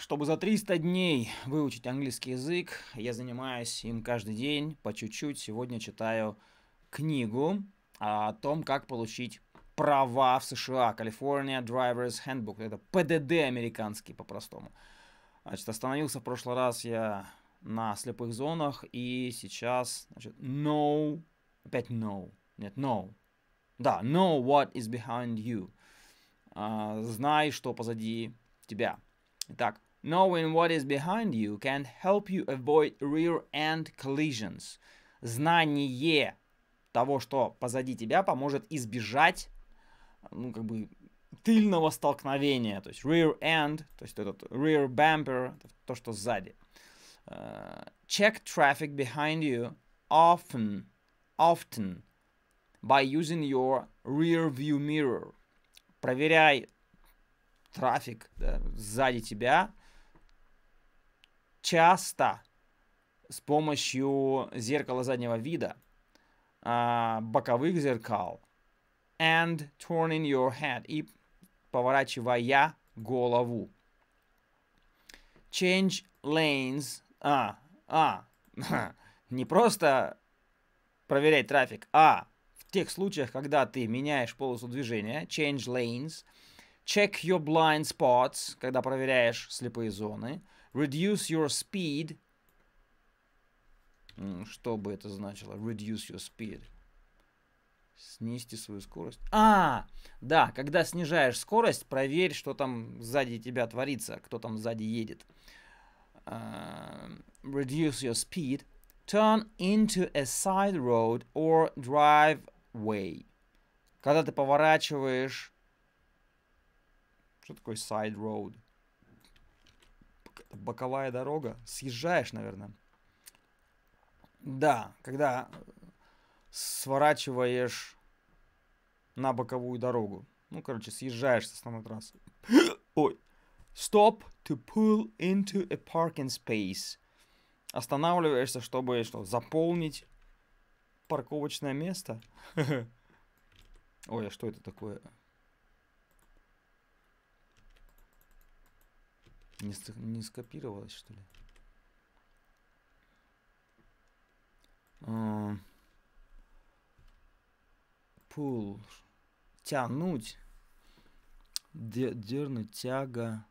Чтобы за 300 дней выучить английский язык, я занимаюсь им каждый день по чуть-чуть. Сегодня читаю книгу о том, как получить права в США. California Driver's Handbook. Это ПДД американский по-простому. Значит, остановился в прошлый раз я на слепых зонах, и сейчас, значит, no, опять no, нет, no, да, know what is behind you, а, знай, что позади тебя. Итак, knowing what is behind you can help you avoid rear-end collisions. Знание того, что позади тебя, поможет избежать, ну, как бы, тыльного столкновения, то есть rear end, то есть этот rear bumper, то, что сзади. Uh, check traffic behind you often, often by using your rear view mirror. Проверяй трафик да, сзади тебя часто с помощью зеркала заднего вида, а, боковых зеркал, and turning your head, и поворачивая голову. Change lanes, а, а, не просто проверять трафик, а в тех случаях, когда ты меняешь полосу движения, change lanes – check your blind spots, когда проверяешь слепые зоны, reduce your speed, что бы это значило, reduce your speed, снизьте свою скорость. А, да, когда снижаешь скорость, проверь, что там сзади тебя творится, кто там сзади едет. Uh, reduce your speed, turn into a side road or driveway. Когда ты поворачиваешь что такое side road? Боковая дорога. Съезжаешь, наверное. Да, когда э, сворачиваешь на боковую дорогу. Ну, короче, съезжаешь с основной трассы. Ой. Stop to pull into a parking space. Останавливаешься, чтобы что, заполнить парковочное место. Ой, а что это такое? Не, не скопировалось, что ли? Эм. Пул. Тянуть. дернуть, тяга.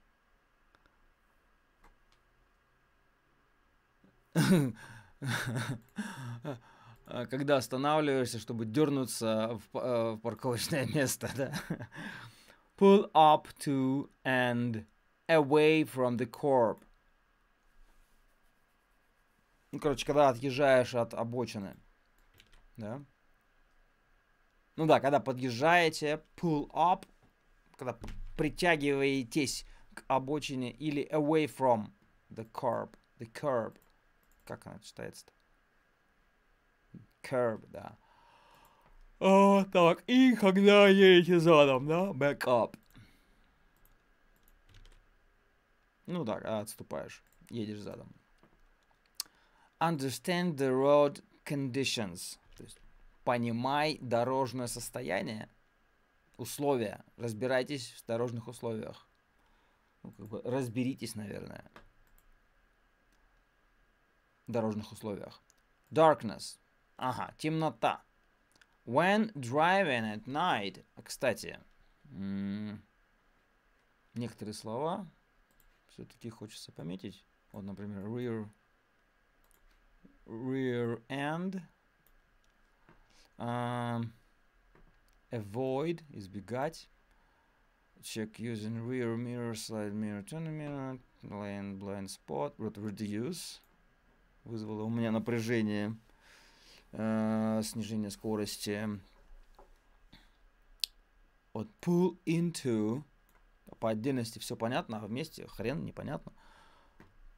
А когда останавливаешься, чтобы дернуться в, э, в парковочное место, да? Pull up to and away from the curb. Ну, короче, когда отъезжаешь от обочины. Да? Ну да, когда подъезжаете, pull up, когда притягиваетесь к обочине или away from the curb. The curb. Как она читается-то? Curb, да. А, так, и когда едете задом, да? Back up. Ну да, а отступаешь, едешь задом. Understand the road conditions. То есть понимай дорожное состояние, условия. Разбирайтесь в дорожных условиях. Ну, как бы разберитесь, наверное, в дорожных условиях. Darkness. Ага, темнота. When driving at night. Кстати, некоторые слова все-таки хочется пометить. Вот, например, rear, rear end, um, avoid, избегать, check using rear mirror, slide mirror, turn mirror, lane blind spot, вот reduce, вызвало у меня напряжение, э, снижение скорости. Вот pull into, по отдельности все понятно, а вместе хрен непонятно.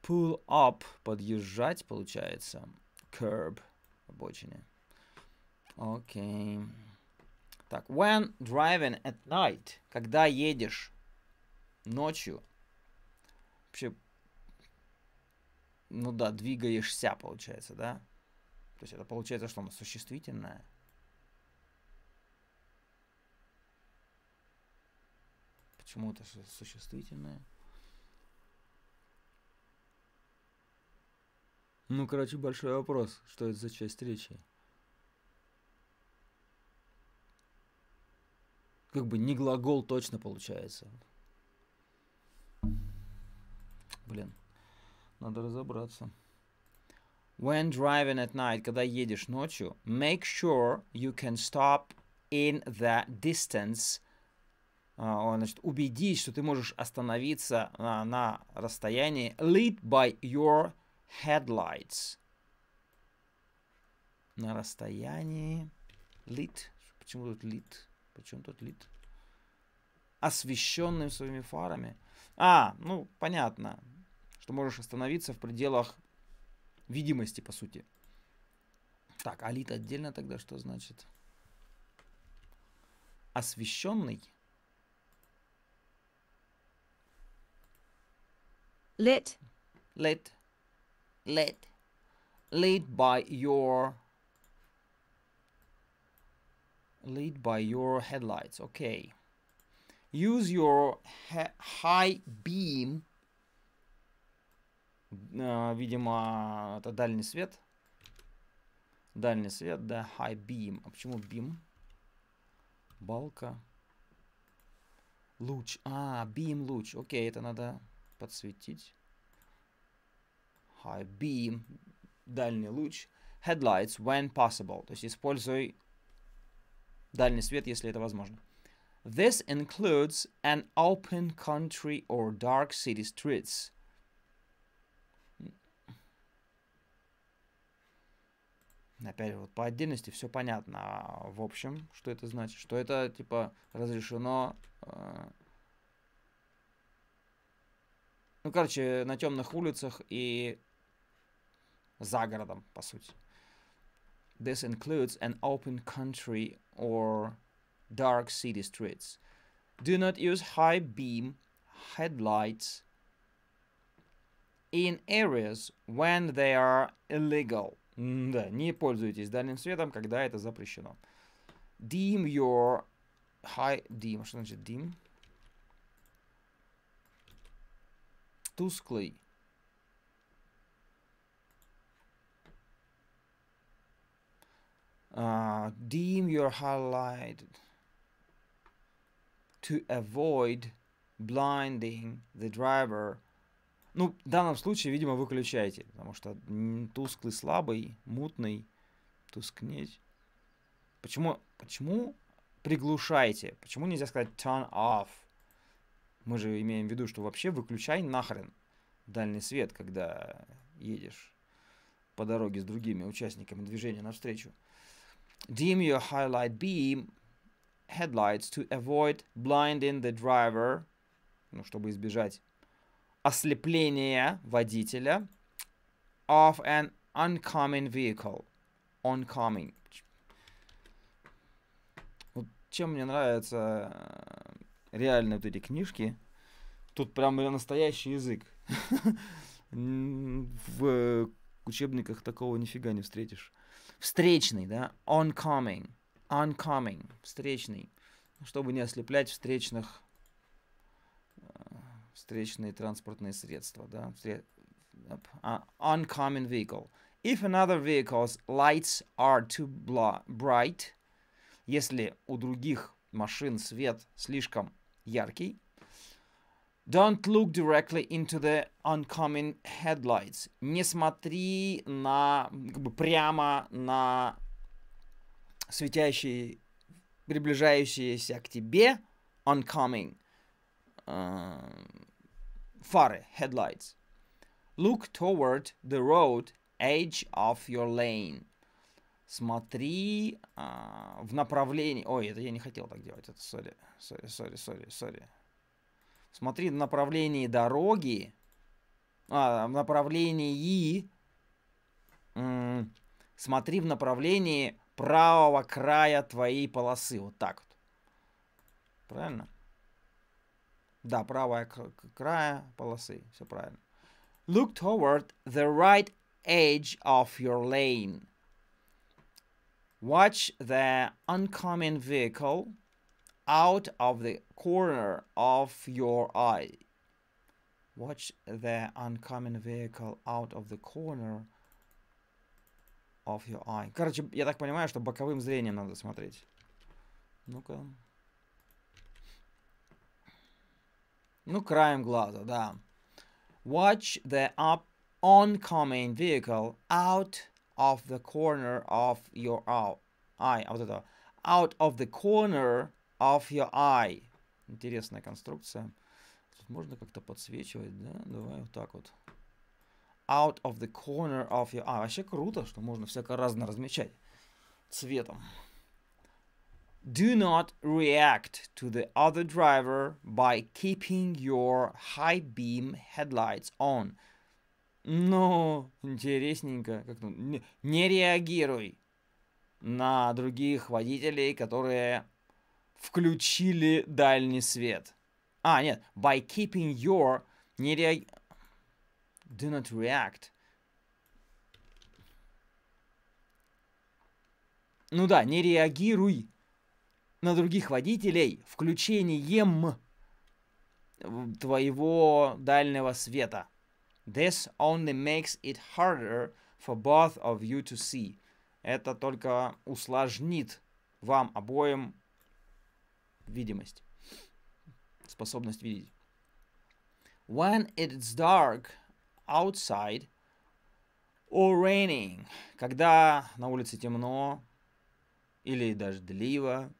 Pull up, подъезжать получается. Curb, обочине. Окей. Okay. Так, when driving at night, когда едешь ночью, вообще, ну да, двигаешься, получается, да? То есть это получается, что у нас существительное – Почему это существительное? Ну, короче, большой вопрос, что это за часть речи. Как бы не глагол точно получается. Блин, надо разобраться. When driving at night, когда едешь ночью, make sure you can stop in the distance а, значит, убедись, что ты можешь остановиться на, на расстоянии lead by your headlights. На расстоянии lead. Почему тут lead? Почему тут lead? Освещенным своими фарами. А, ну, понятно, что можешь остановиться в пределах видимости, по сути. Так, а лид отдельно тогда что значит? Освещенный? Led. Led. Led. Led by your... Lead by your headlights. Okay. Use your high beam. Uh, видимо, это дальний свет. Дальний свет, да. High beam. А почему beam? Балка. Луч. А, beam луч. Окей, это надо подсветить. High beam, дальний луч. Headlights when possible. То есть используй дальний свет, если это возможно. This includes an open country or dark city streets. Опять вот по отдельности все понятно. А в общем, что это значит? Что это типа разрешено э, ну, короче, на темных улицах и за городом, по сути. This includes an open country or dark city streets. Do not use high beam headlights in areas when they are illegal. да, не пользуйтесь дальним светом, когда это запрещено. Dim your high... Dim, что значит dim? тусклый. Uh, а, dim your highlight to avoid blinding the driver. Ну, в данном случае, видимо, выключайте, потому что тусклый, слабый, мутный, тускнеть. Почему, почему приглушайте? Почему нельзя сказать turn off? Мы же имеем в виду, что вообще выключай нахрен дальний свет, когда едешь по дороге с другими участниками движения навстречу. Dim your highlight beam headlights to avoid blinding the driver, ну, чтобы избежать ослепления водителя of an oncoming vehicle. Oncoming. Вот чем мне нравится э, реально вот эти книжки, тут прям настоящий язык. В э, учебниках такого нифига не встретишь. Встречный, да? Oncoming. Oncoming. Встречный. Чтобы не ослеплять встречных э, встречные транспортные средства, да? А, oncoming vehicle. If another vehicle's lights are too bright, если у других машин свет слишком Yarki. do Don't look directly into the oncoming headlights. Не смотри на, как бы прямо на светящие, приближающиеся к тебе oncoming uh, фары, headlights. Look toward the road edge of your lane. Смотри а, в направлении... Ой, это я не хотел так делать. Это сори, сори, сори, сори, сори. Смотри в направлении дороги. А, в направлении... М смотри в направлении правого края твоей полосы. Вот так вот. Правильно? Да, правая края полосы. Все правильно. Look toward the right edge of your lane. Watch the oncoming vehicle out of the corner of your eye. Watch the oncoming vehicle out of the corner of your eye. Короче, я так понимаю, что боковым зрением надо смотреть. Ну-ка. Ну, краем глаза, да. Watch the up oncoming vehicle out of the corner of your eye. Out of the corner of your eye. Интересная конструкция. Тут можно как-то подсвечивать, да? Давай вот так вот. Out of the corner of your eye. Вообще круто, что можно всяко разно размечать цветом. Do not react to the other driver by keeping your high beam headlights on. Ну, интересненько. Как, ну, не, не реагируй на других водителей, которые включили дальний свет. А, нет. By keeping your... Не реаг... Do not react. Ну да, не реагируй на других водителей включением твоего дальнего света. This only makes it harder for both of you to see. Это только усложнит вам обоим видимость, способность видеть. When it's dark outside or raining, когда на улице темно или дождливо,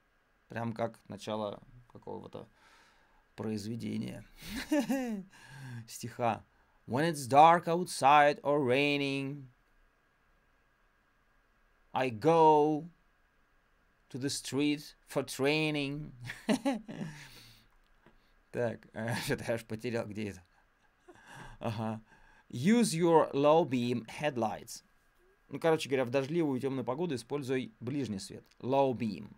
прям как начало какого-то произведения, стиха. when it's dark outside or raining, I go to the street for training. Так, что-то я аж потерял, где это. Ага. Use your low beam headlights. Ну, короче говоря, в дождливую и темную погоду используй ближний свет. Low beam.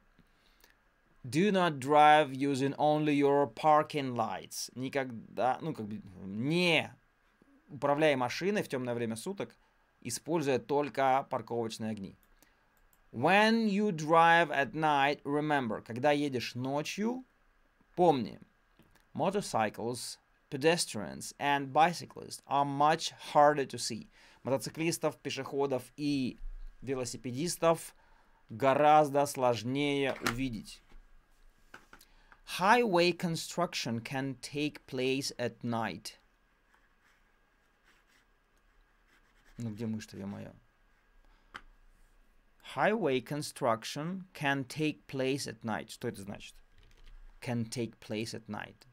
Do not drive using only your parking lights. Никогда, ну, как бы, не управляя машиной в темное время суток, используя только парковочные огни. When you drive at night, remember. Когда едешь ночью, помни. Motorcycles, pedestrians and bicyclists are much harder to see. Мотоциклистов, пешеходов и велосипедистов гораздо сложнее увидеть. Highway construction can take place at night. Ну где мы-то, ё-моё? Highway construction can take place at night. Что это значит? Can take place at night.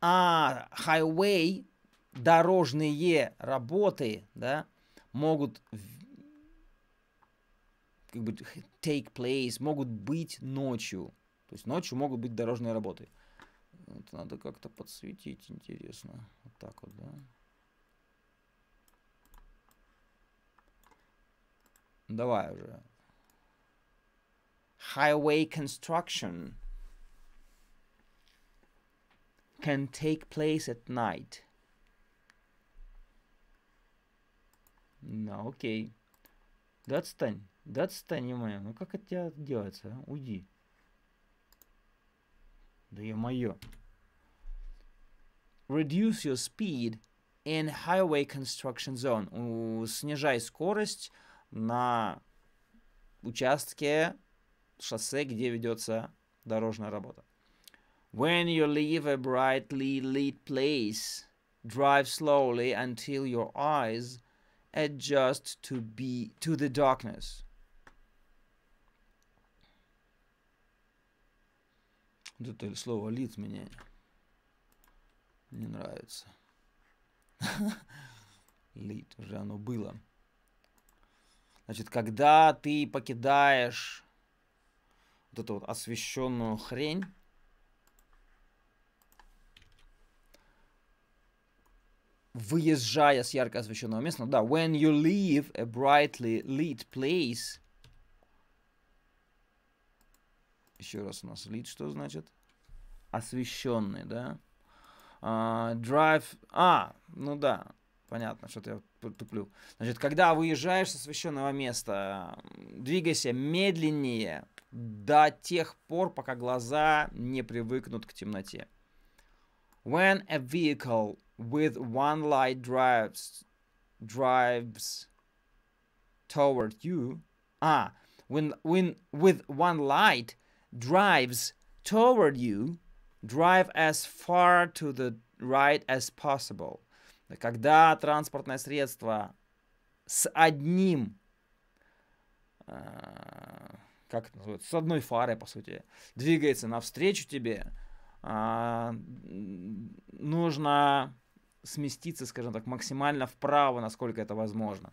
А, highway, дорожные работы, да, могут как бы take place, могут быть ночью. То есть ночью могут быть дорожные работы. Это надо как-то подсветить, интересно. Вот так вот, да? Давай уже. Highway construction can take place at night. Ну, окей. Да отстань. Да отстань, моя. Ну как это делается? А? Уйди. Да я мое. reduce your speed in highway construction zone. Снижай скорость на участке шоссе, где ведется дорожная работа. When you leave a brightly lit place, drive slowly until your eyes adjust to be to the darkness. Это слово lit меня Не нравится. Лид, уже оно было. Значит, когда ты покидаешь вот эту вот освещенную хрень, выезжая с ярко освещенного места, ну да, when you leave a brightly lit place, еще раз у нас lit, что значит? Освещенный, да? drive... А, а, ну да, понятно, что-то я туплю. Значит, когда выезжаешь со священного места, двигайся медленнее до тех пор, пока глаза не привыкнут к темноте. When a vehicle with one light drives, drives toward you... А, when, when with one light drives toward you, Drive as far to the right as possible. Когда транспортное средство с одним, э, как это называется, с одной фарой, по сути, двигается навстречу тебе, а, нужно сместиться, скажем так, максимально вправо, насколько это возможно.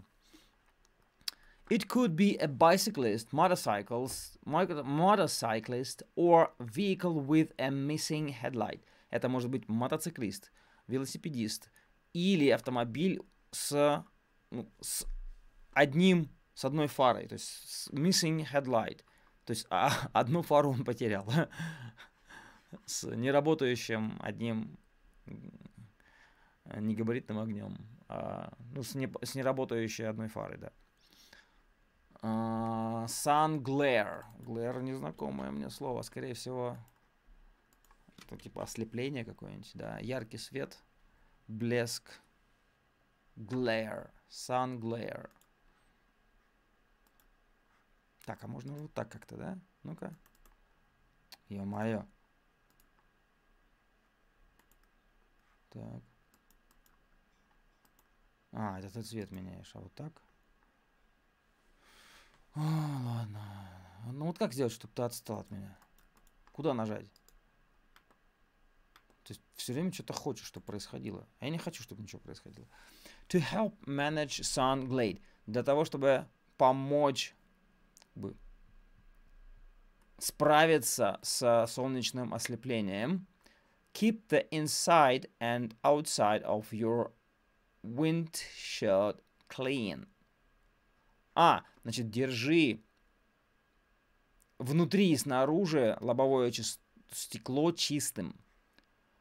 It could be a bicyclist, motorcycles, motorcyclist or vehicle with a missing headlight. Это может быть мотоциклист, велосипедист или автомобиль с, ну, с одним, с одной фарой, то есть с missing headlight. То есть а, одну фару он потерял с неработающим одним негабаритным огнем, а, ну, с, не, с неработающей одной фарой, да. Uh, sun Glare. Glare незнакомое мне слово. Скорее всего, это типа ослепление какое-нибудь, да. Яркий свет, блеск, glare, sun glare. Так, а можно вот так как-то, да? Ну-ка. Ё-моё. Так. А, это цвет меняешь, а вот так? О, а, ладно. Ну вот как сделать, чтобы ты отстал от меня? Куда нажать? То есть все время что-то хочешь, чтобы происходило. А я не хочу, чтобы ничего происходило. To help manage Sun Glade. Для того, чтобы помочь бы, справиться с солнечным ослеплением. Keep the inside and outside of your windshield clean. А, Значит, держи внутри и снаружи лобовое стекло чистым.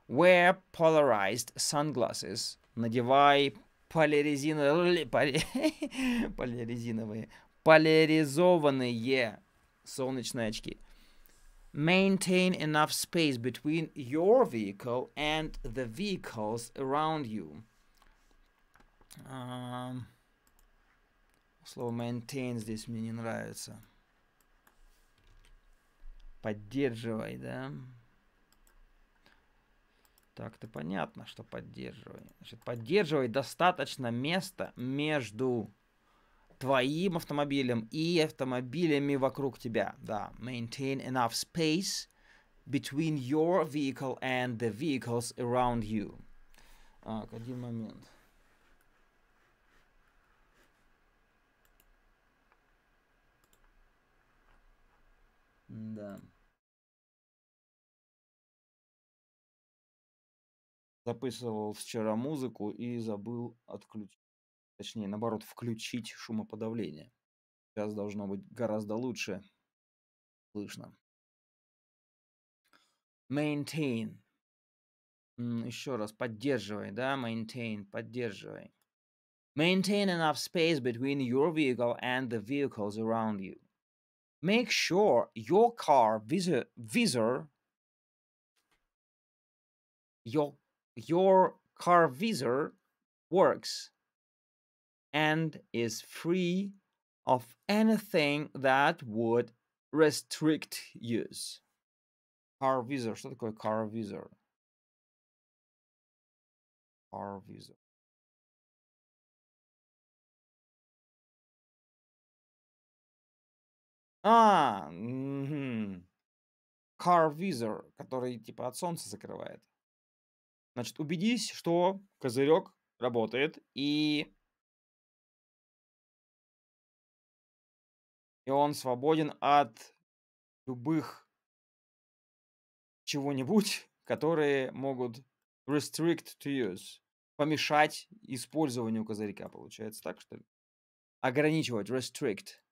Wear polarized sunglasses. Надевай полярезиновые, полярезиновые, поляризованные солнечные очки. Maintain enough space between your vehicle and the vehicles around you. Um, Слово maintain здесь мне не нравится. Поддерживай, да? Так-то понятно, что поддерживай. Значит, поддерживай достаточно места между твоим автомобилем и автомобилями вокруг тебя. Да, maintain enough space between your vehicle and the vehicles around you. Так, один момент. Да. Записывал вчера музыку и забыл отключить, точнее, наоборот, включить шумоподавление. Сейчас должно быть гораздо лучше слышно. Maintain. Еще раз, поддерживай, да, maintain, поддерживай. Maintain enough space between your vehicle and the vehicles around you. make sure your car visor visor your your car visor works and is free of anything that would restrict use. Car visor. Что called car visor? Car visor. А, car visor, который типа от солнца закрывает. Значит, убедись, что козырек работает, и, и он свободен от любых чего-нибудь, которые могут restrict to use, помешать использованию козырька, получается так, что ли? Ограничивать, restrict.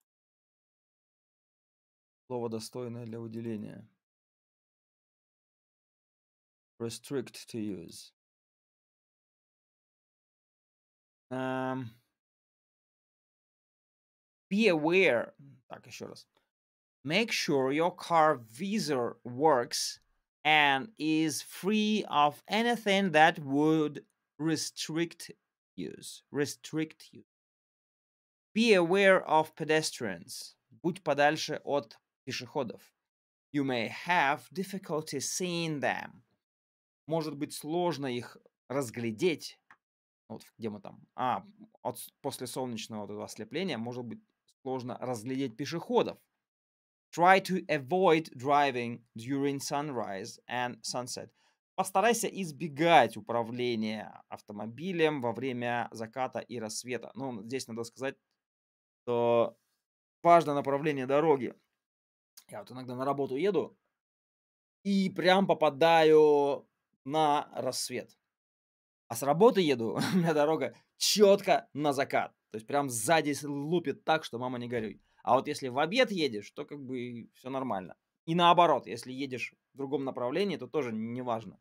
слово достойное для уделения. Restrict to use. Um, be aware. Так, еще раз. Make sure your car visor works and is free of anything that would restrict use. Restrict use. Be aware of pedestrians. Будь подальше от пешеходов. You may have difficulty seeing them. Может быть сложно их разглядеть. Вот где мы там? А, от, после солнечного вот этого ослепления может быть сложно разглядеть пешеходов. Try to avoid driving during sunrise and sunset. Постарайся избегать управления автомобилем во время заката и рассвета. Ну, здесь надо сказать, что важно направление дороги. Я вот иногда на работу еду и прям попадаю на рассвет. А с работы еду, у меня дорога четко на закат. То есть прям сзади лупит так, что мама не горюй. А вот если в обед едешь, то как бы все нормально. И наоборот, если едешь в другом направлении, то тоже не важно.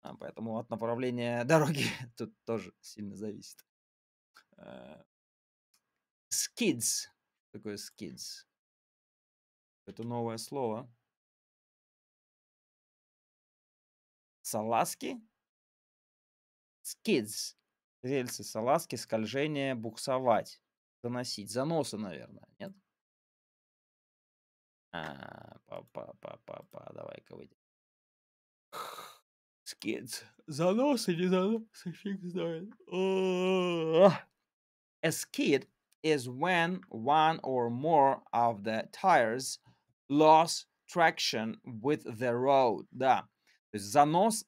А, поэтому от направления дороги тут тоже сильно зависит. Skids. Э, что такое skids? Это новое слово. Салазки? Скидс. Рельсы, салазки, скольжение, буксовать. Заносить. Заносы, наверное, нет? А, па-па-па-па-па. Давай-ка выйдем. Скидс. Заносы, не заносы. фиг знает. A skid is when one or more of the tires lost traction with the road, да. То есть занос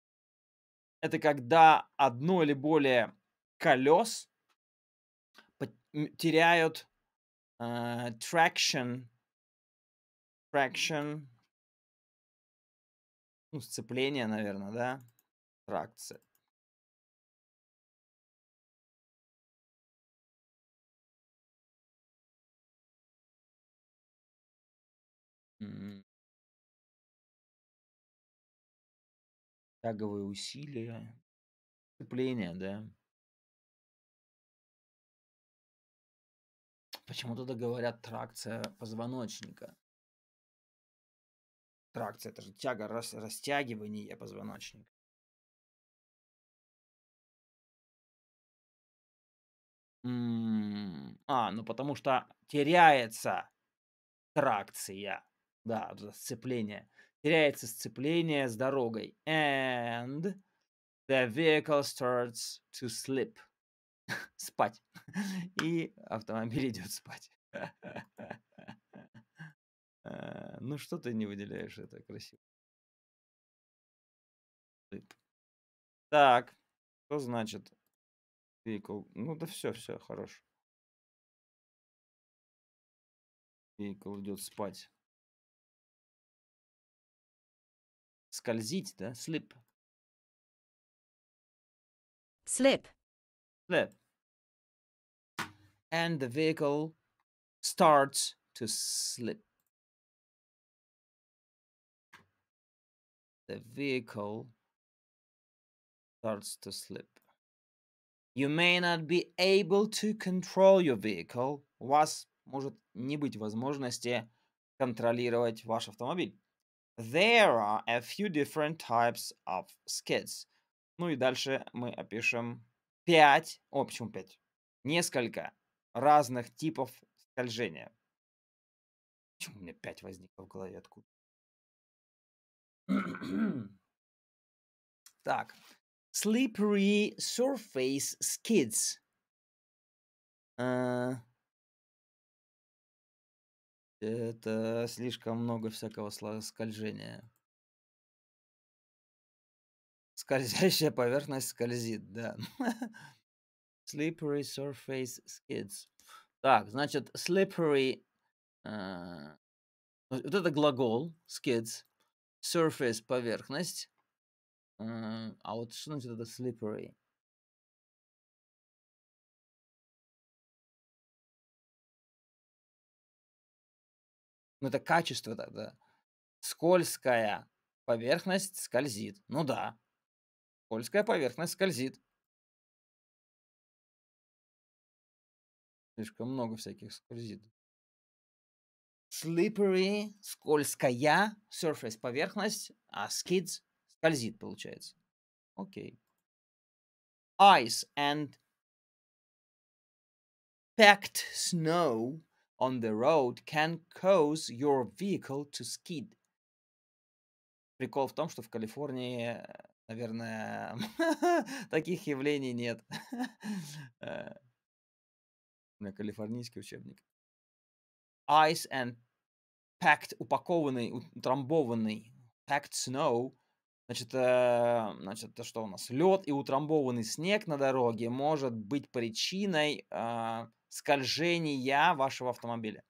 – это когда одно или более колес теряют uh, traction, traction, ну, сцепление, наверное, да, тракция, М. Тяговые усилия, сцепление, да. почему туда говорят тракция позвоночника. Тракция это же тяга, рас- растягивание позвоночника. М, А, ну потому что теряется тракция. Да, сцепление. Теряется сцепление с дорогой. And the vehicle starts to slip спать. И автомобиль идет спать. А, ну что ты не выделяешь это красиво? Так, что значит vehicle? Ну да все, все, хорош. Vehicle идет спать. скользить, да, slip. Slip. Slip. And the vehicle starts to slip. The vehicle starts to slip. You may not be able to control your vehicle. У вас может не быть возможности контролировать ваш автомобиль. There are a few different types of skids. Ну и дальше мы опишем 5, о, почему 5? Несколько разных типов скольжения. Почему у меня 5 возникло в голове откуда? так. Slippery surface skids. Uh, э, это слишком много всякого скольжения. Скользящая поверхность скользит, да. Slippery surface skids. Так, значит, slippery... Э, вот это глагол, skids. Surface, поверхность. Э, а вот что значит это slippery? Ну, это качество тогда. Скользкая поверхность скользит. Ну да. Скользкая поверхность скользит. Слишком много всяких скользит. Slippery, скользкая, surface, поверхность, а skids скользит, получается. Окей. Ice and packed snow on the road can cause your vehicle to skid. Прикол в том, что в Калифорнии, э, наверное, таких явлений нет. Э. На калифорнийский учебник. Ice and packed, упакованный, утрамбованный, packed snow. Значит, э, значит, это что у нас? Лед и утрамбованный снег на дороге может быть причиной э, скольжения вашего автомобиля.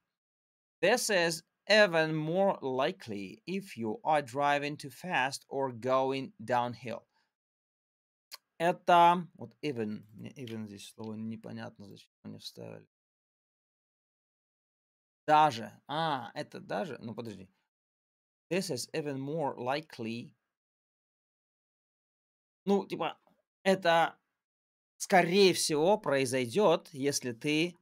This is even more likely if you are driving too fast or going downhill. Это вот even, even здесь слово непонятно, зачем они вставили. Даже. А, это даже. Ну подожди. This is even more likely. Ну, типа, это скорее всего, произойдет, если ты,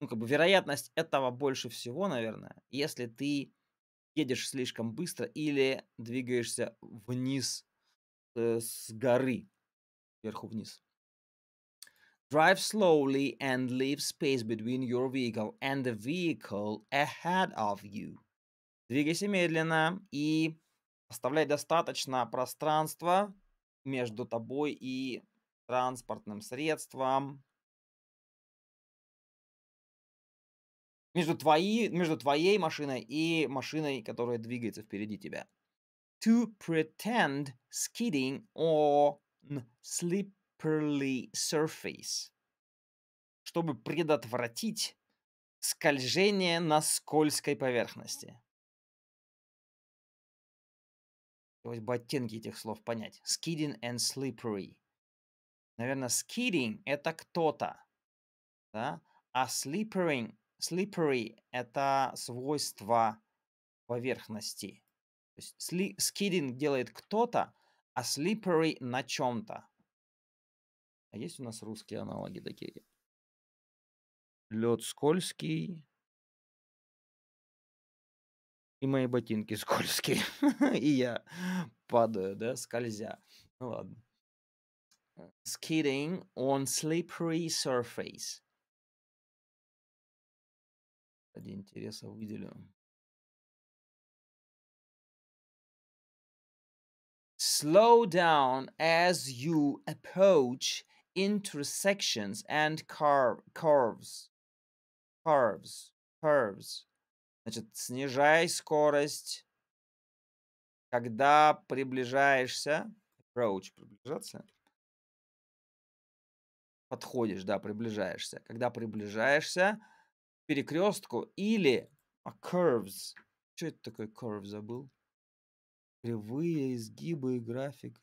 ну, как бы вероятность этого больше всего, наверное, если ты едешь слишком быстро или двигаешься вниз э, с горы, вверху вниз. Drive slowly and leave space between your vehicle and the vehicle ahead of you. Двигайся медленно и оставляй достаточно пространства между тобой и транспортным средством. Между, твои, между твоей машиной и машиной, которая двигается впереди тебя. To pretend skidding on slippery surface. Чтобы предотвратить скольжение на скользкой поверхности. Хотелось бы оттенки этих слов понять. Skidding and slippery. Наверное, skidding – это кто-то, да? а slippery, slippery – это свойство поверхности. То есть сли, skidding делает кто-то, а slippery – на чем-то. А есть у нас русские аналоги такие? Лед скользкий. И мои ботинки скользкие. И я падаю, да, скользя. Ну ладно. skidding on slippery surface. Ради интереса выделю. Slow down as you approach intersections and curve, curves. Curves. Curves. Значит, снижай скорость, когда приближаешься. Approach. Приближаться. подходишь, да, приближаешься. Когда приближаешься к перекрестку или а curves. Что это такое curve забыл? Кривые изгибы и график.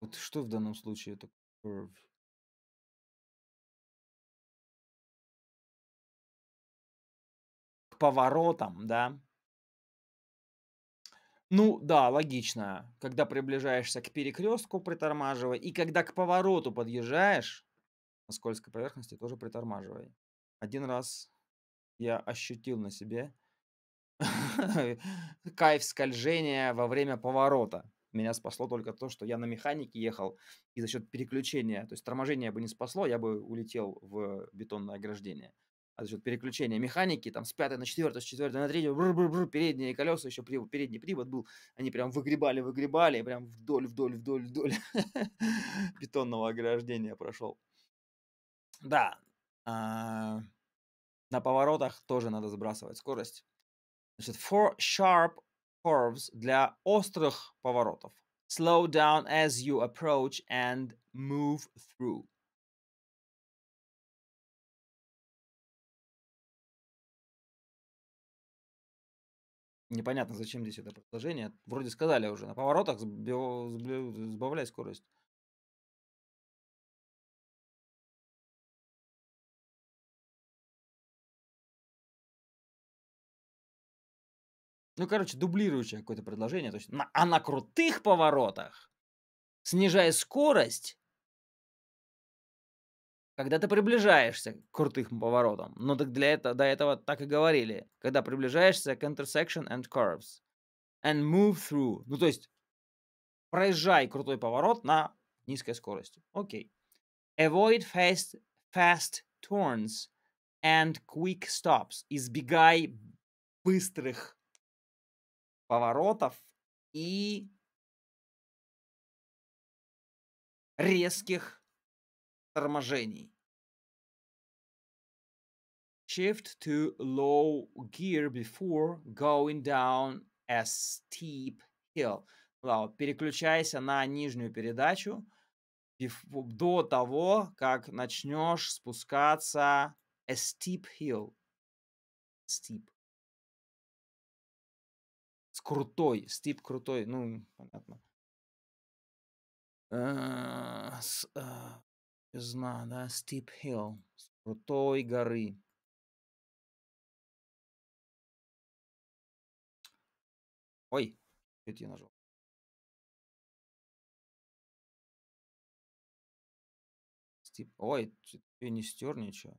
Вот что в данном случае это curve? К поворотам, да? Ну да, логично. Когда приближаешься к перекрестку, притормаживай. И когда к повороту подъезжаешь, на скользкой поверхности тоже притормаживай. Один раз я ощутил на себе кайф скольжения во время поворота. Меня спасло только то, что я на механике ехал, и за счет переключения, то есть торможение бы не спасло, я бы улетел в бетонное ограждение а за счет переключения механики, там с пятой на четвертую, с четвертой на третью, бр -бр -бр, передние колеса, еще привод, передний привод был, они прям выгребали, выгребали, прям вдоль, вдоль, вдоль, вдоль бетонного ограждения прошел. Да, а, на поворотах тоже надо сбрасывать скорость. Значит, for sharp curves для острых поворотов. Slow down as you approach and move through. Непонятно, зачем здесь это предложение. Вроде сказали уже, на поворотах сбавляй скорость. Ну, короче, дублирующее какое-то предложение. То есть на, а на крутых поворотах, снижая скорость, когда ты приближаешься к крутым поворотам. Ну так для этого, до этого так и говорили. Когда приближаешься к intersection and curves. And move through. Ну то есть проезжай крутой поворот на низкой скорости. Окей. Avoid fast, fast turns and quick stops. Избегай быстрых поворотов и резких торможений. Shift to low gear before going down a steep hill. Да, переключайся на нижнюю передачу до того, как начнешь спускаться a steep hill. Steep. С крутой. Steep крутой. Ну, понятно. Uh, с, uh, не знаю, да, steep hill. С крутой горы. Ой, чуть я нажал. Стип. Ой, ты не стер ничего.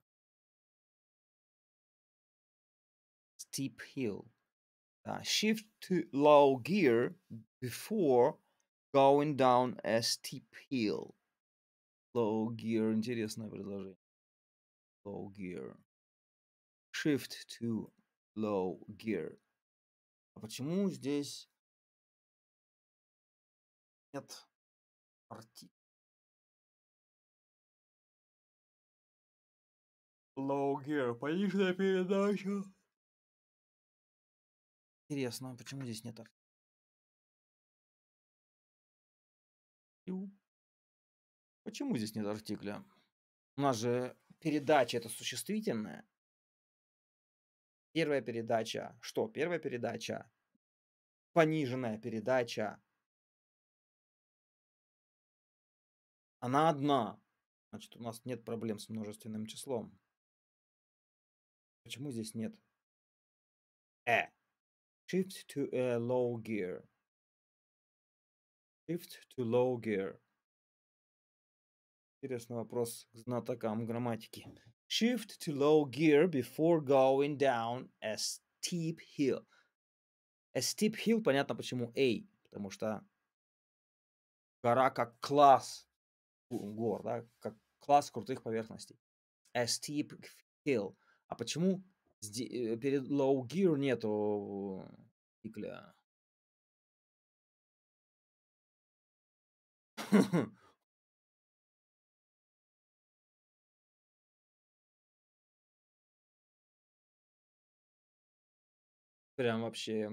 Steep hill. Shift to low gear before going down a steep hill. Low gear. Интересное предложение. Low gear. Shift to low gear А почему здесь нет арти... Low Gear, пониженная передача. Интересно, а почему здесь нет арти... Почему здесь нет артикля? У нас же передача это существительное. Первая передача. Что? Первая передача. Пониженная передача. Она одна. Значит, у нас нет проблем с множественным числом. Почему здесь нет? Э. Shift to a low gear. Shift to low gear. Интересный вопрос к знатокам грамматики. Shift to low gear before going down a steep hill. A steep hill, понятно почему A, потому что гора как класс гор, да, как класс крутых поверхностей. A steep hill. А почему э, перед low gear нету тикля? Прям вообще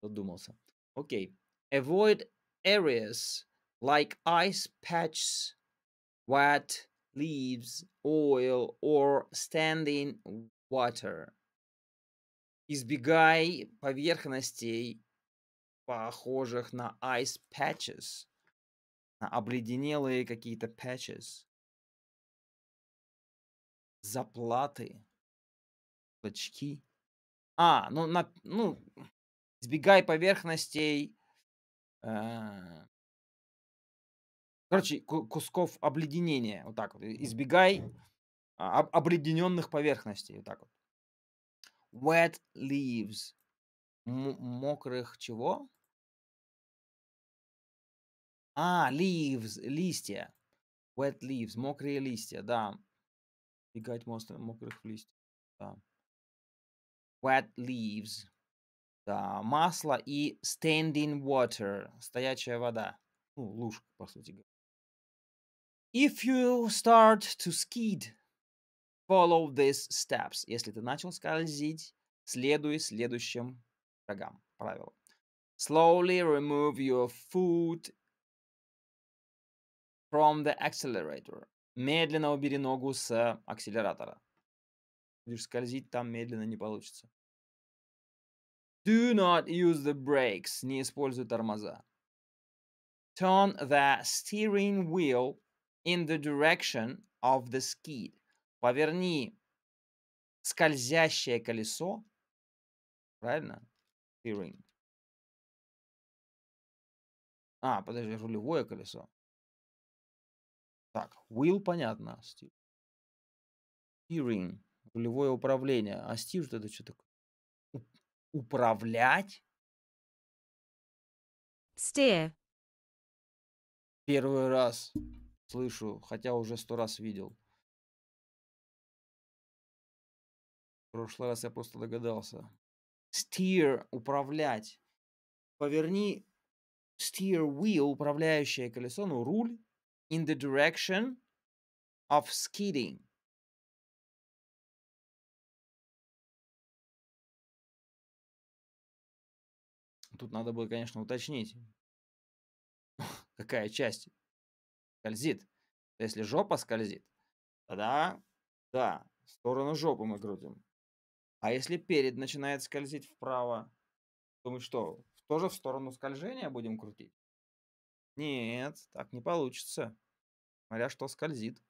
задумался. Окей. Okay. Avoid areas like ice patches, wet leaves, oil or standing water. Избегай поверхностей, похожих на ice patches, на обледенелые какие-то patches. Заплаты, клочки, а, ну, на, ну избегай поверхностей. Э, короче, кусков обледенения. Вот так вот. Избегай а, об, обледененных поверхностей. Вот так вот. Wet leaves. М- мокрых чего? А, leaves, листья. Wet leaves, мокрые листья, да. Бегать монстры мокрых листьев, да. wet leaves. Да, масло и standing water, стоячая вода. Ну, лужка, по сути говоря. If you start to skid, follow these steps. Если ты начал скользить, следуй следующим шагам, Правило. Slowly remove your foot from the accelerator. Медленно убери ногу с акселератора. будешь скользить, там медленно не получится. Do not use the brakes. Не используй тормоза. Turn the steering wheel in the direction of the skid. Поверни скользящее колесо. Правильно? Steering. А, подожди, рулевое колесо. Так, wheel понятно. Steering рулевое управление. А Стив это что такое? Управлять? Steer. Первый раз слышу, хотя уже сто раз видел. В прошлый раз я просто догадался. Steer – управлять. Поверни steer wheel – управляющее колесо, ну, руль, in the direction of skidding. Тут надо было, конечно, уточнить, какая часть скользит. Если жопа скользит, тогда да, в сторону жопы мы крутим. А если перед начинает скользить вправо, то мы что, тоже в сторону скольжения будем крутить? Нет, так не получится. Смотря что скользит.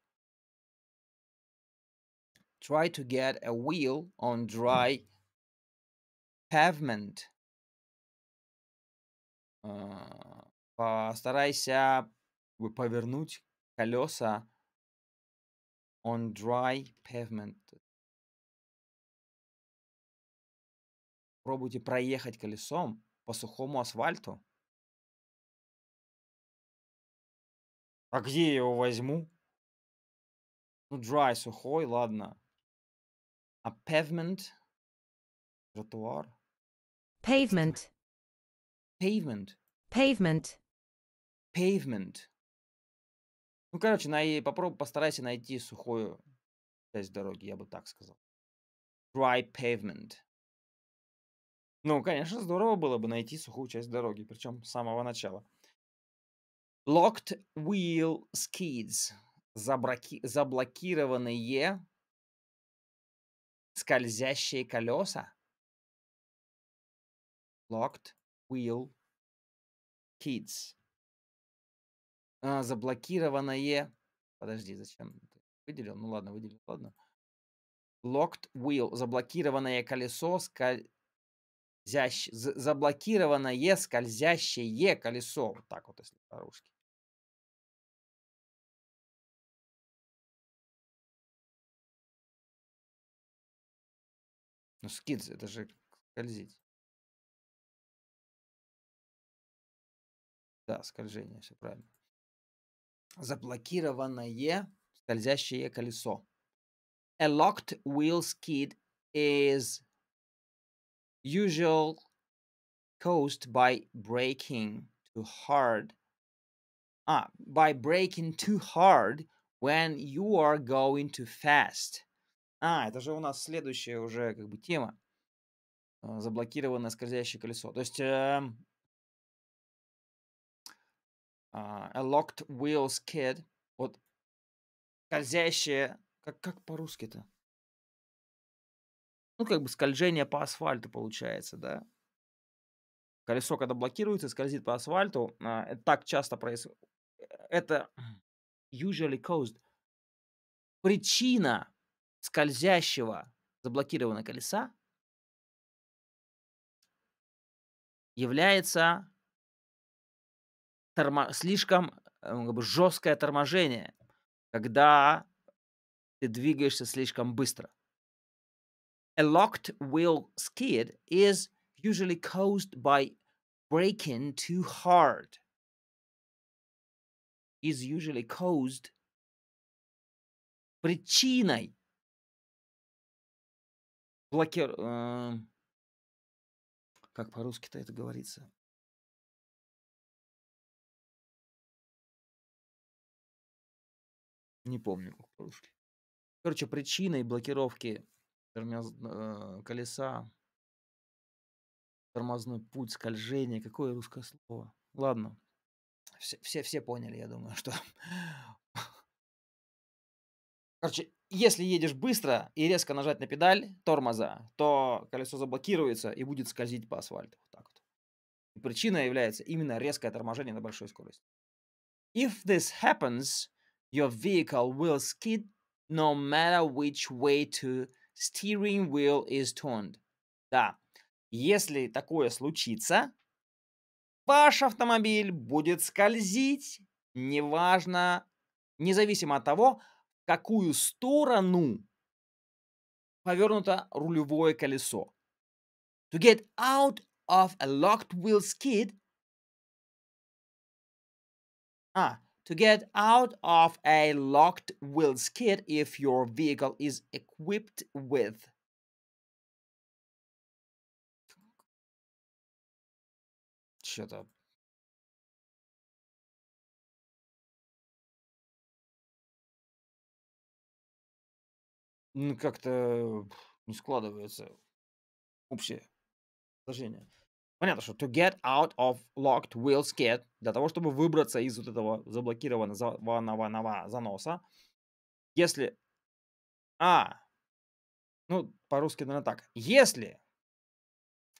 Try to get a wheel on dry pavement. А, Постарайся повернуть колеса on dry pavement. Пробуйте проехать колесом по сухому асфальту. А где я его возьму? Ну, dry, сухой, ладно. А pavement? Тротуар? Pavement. Pavement. Pavement. Pavement. Ну, короче, на, попробуй, постарайся найти сухую часть дороги, я бы так сказал. Dry pavement. Ну, конечно, здорово было бы найти сухую часть дороги, причем с самого начала. Locked wheel skids. Забраки... Заблокированные скользящие колеса. Locked Will Kids. А, заблокированное... Подожди, зачем? Выделил? Ну ладно, выделил, ладно. Locked wheel. Заблокированное колесо сколь... Скользящее, заблокированное скользящее колесо. Вот так вот, если по-русски. Ну, скидс, это же скользить. Да, скольжение, все правильно. Заблокированное скользящее колесо. A locked wheel skid is usual caused by braking too hard. Ah, by braking too hard when you are going too fast. А, это же у нас следующая уже как бы тема. Э, заблокированное скользящее колесо. То есть эм, Uh, a locked wheels kid. Вот скользящее... Как, как по-русски-то? Ну, как бы скольжение по асфальту получается, да? Колесо, когда блокируется, скользит по асфальту. Uh, это так часто происходит. Это usually caused. Причина скользящего заблокированного колеса является тормо... слишком э, как бы, жесткое торможение, когда ты двигаешься слишком быстро. A locked wheel skid is usually caused by braking too hard. Is usually caused причиной блокир... Эм, как по-русски-то это говорится? Не помню, как по-русски. Короче, причиной блокировки тормоз... э, колеса, тормозной путь, скольжение, какое русское слово. Ладно, все, все, все поняли, я думаю, что... Короче, если едешь быстро и резко нажать на педаль тормоза, то колесо заблокируется и будет скользить по асфальту. Вот так вот. И причина является именно резкое торможение на большой скорости. If this happens, Your vehicle will skid no matter which way to steering wheel is turned. Да, если такое случится, ваш автомобиль будет скользить, неважно, независимо от того, в какую сторону повернуто рулевое колесо. To get out of a locked wheel skid. А, to get out of a locked wheels kit if your vehicle is equipped with. Shut up. Как-то э, не складывается общее положение. Понятно, что to get out of locked wheel skid, для того, чтобы выбраться из вот этого заблокированного заноса, если... А, ну, по-русски, наверное, так. Если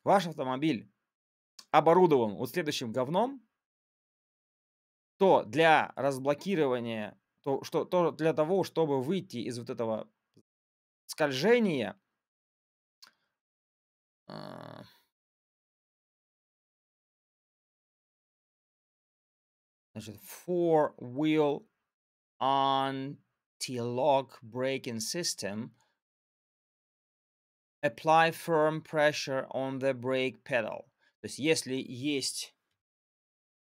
ваш автомобиль оборудован вот следующим говном, то для разблокирования, то, что, то для того, чтобы выйти из вот этого скольжения, э Значит, four wheel anti-lock braking system. Apply firm pressure on the brake pedal. То есть, если есть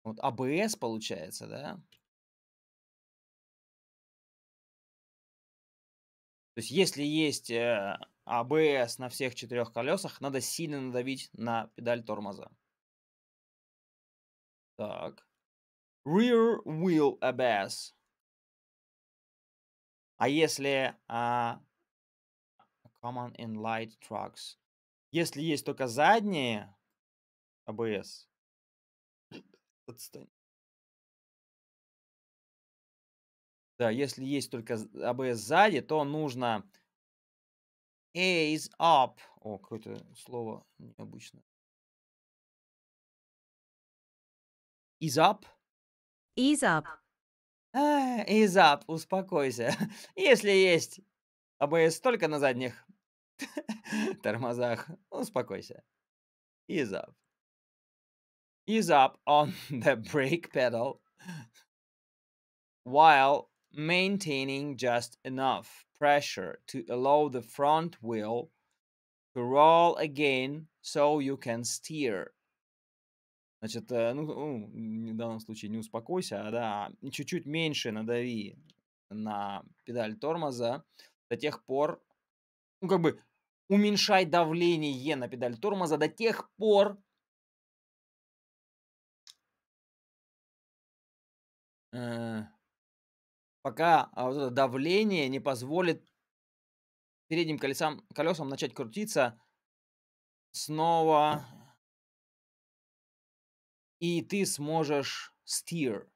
вот АБС получается, да? То есть, если есть э, АБС на всех четырех колесах, надо сильно надавить на педаль тормоза. Так. Rear wheel ABS. А если а, Common in light trucks. Если есть только задние ABS. А отстань. Да, если есть только ABS а сзади, то нужно is up. О, какое-то слово необычное. Is up. Ease up. ease up, успокойся. Если есть АБС только на задних тормозах, успокойся. Ease up. Ease up on the brake pedal while maintaining just enough pressure to allow the front wheel to roll again so you can steer Значит, э, ну, ну в данном случае не успокойся, а да, чуть-чуть меньше надави на педаль тормоза до тех пор, ну, как бы уменьшай давление на педаль тормоза до тех пор, э, пока а, вот это давление не позволит передним колесам, колесам начать крутиться снова и ты сможешь steer.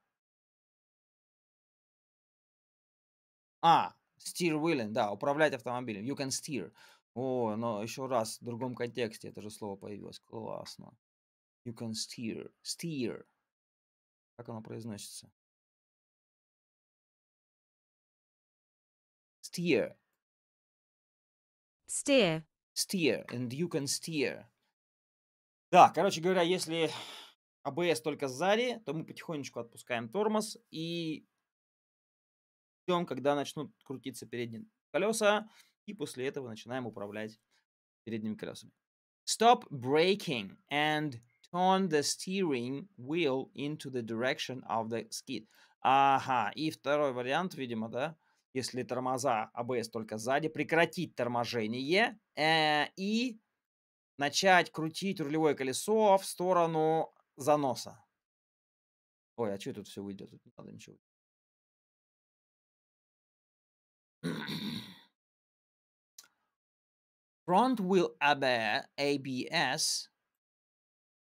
А, steer willing, да, управлять автомобилем. You can steer. О, но еще раз, в другом контексте это же слово появилось. Классно. You can steer. Steer. Как оно произносится? Steer. Steer. Steer. And you can steer. Да, короче говоря, если АБС только сзади, то мы потихонечку отпускаем тормоз и ждем, когда начнут крутиться передние колеса, и после этого начинаем управлять передними колесами. Stop braking and turn the steering wheel into the direction of the skid. Ага, и второй вариант, видимо, да, если тормоза АБС только сзади, прекратить торможение э, и начать крутить рулевое колесо в сторону заноса. Ой, а что тут все выйдет? Тут не надо ничего. Front wheel ABS,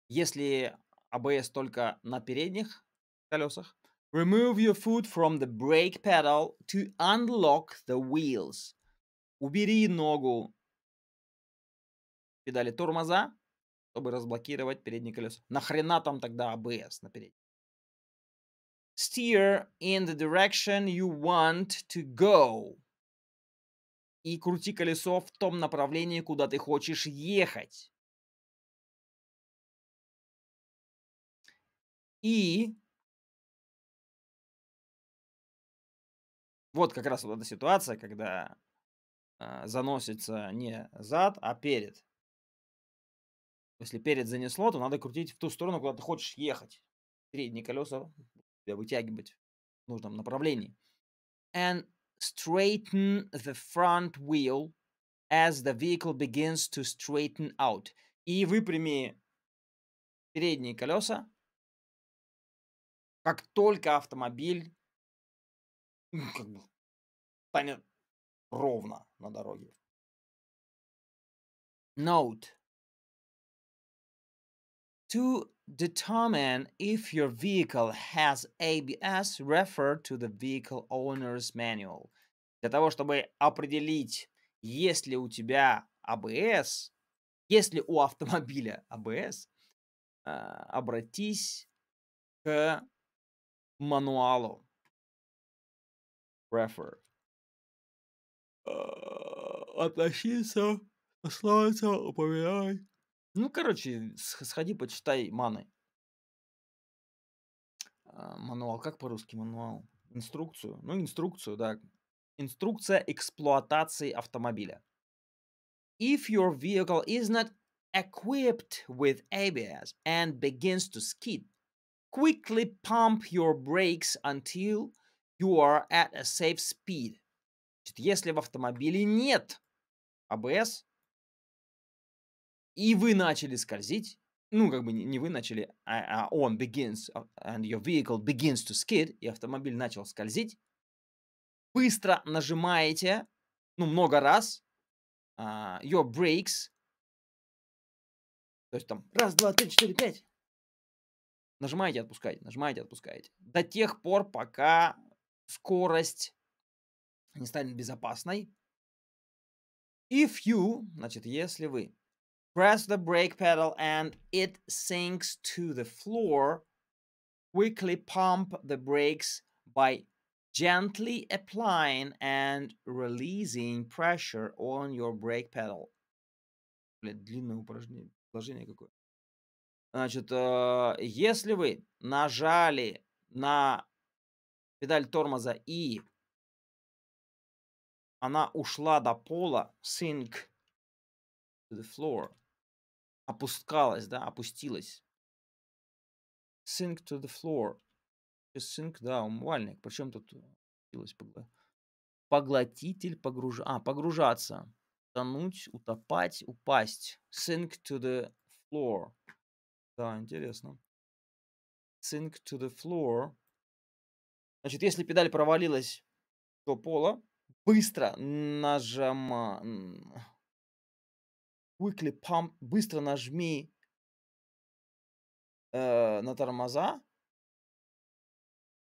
если ABS только на передних колесах, remove your foot from the brake pedal to unlock the wheels. Убери ногу педали тормоза, чтобы разблокировать переднее колесо. Нахрена там тогда ABS а на переднем? Steer in the direction you want to go. И крути колесо в том направлении, куда ты хочешь ехать. И вот как раз вот эта ситуация, когда э, заносится не зад, а перед. Если перед занесло, то надо крутить в ту сторону, куда ты хочешь ехать. Передние колеса тебя вытягивать в нужном направлении. And straighten the front wheel as the vehicle begins to straighten out. И выпрями передние колеса, как только автомобиль ну, как бы, станет ровно на дороге. Note. To determine if your vehicle has ABS, refer to the vehicle owner's manual. Для того, чтобы определить, есть ли у тебя ABS, а есть ли у автомобиля ABS, а э, обратись к мануалу. Refer. Э, относиться, слаться, упоминать ну, короче, сходи, почитай маны. А, мануал, как по-русски мануал? Инструкцию. Ну, инструкцию, да. Инструкция эксплуатации автомобиля. If your vehicle is not equipped with ABS and begins to skid, quickly pump your brakes until you are at a safe speed. Значит, если в автомобиле нет ABS и вы начали скользить, ну, как бы не вы начали, а, а он begins, а, and your vehicle begins to skid, и автомобиль начал скользить, быстро нажимаете, ну, много раз, uh, your brakes, то есть там раз, два, три, четыре, пять, нажимаете, отпускаете, нажимаете, отпускаете, до тех пор, пока скорость не станет безопасной. If you, значит, если вы, press the brake pedal and it sinks to the floor. Quickly pump the brakes by gently applying and releasing pressure on your brake pedal. Блядь, длинное упражнение, упражнение какое. Значит, э, если вы нажали на педаль тормоза и она ушла до пола, sink to the floor – опускалась, да, опустилась. Sink to the floor. Sink, да, умывальник. Причем тут э, поглотитель, погруж... а, погружаться. Тонуть, утопать, упасть. Sink to the floor. Да, интересно. Sink to the floor. Значит, если педаль провалилась до пола, быстро нажима quickly pump, быстро нажми э, на тормоза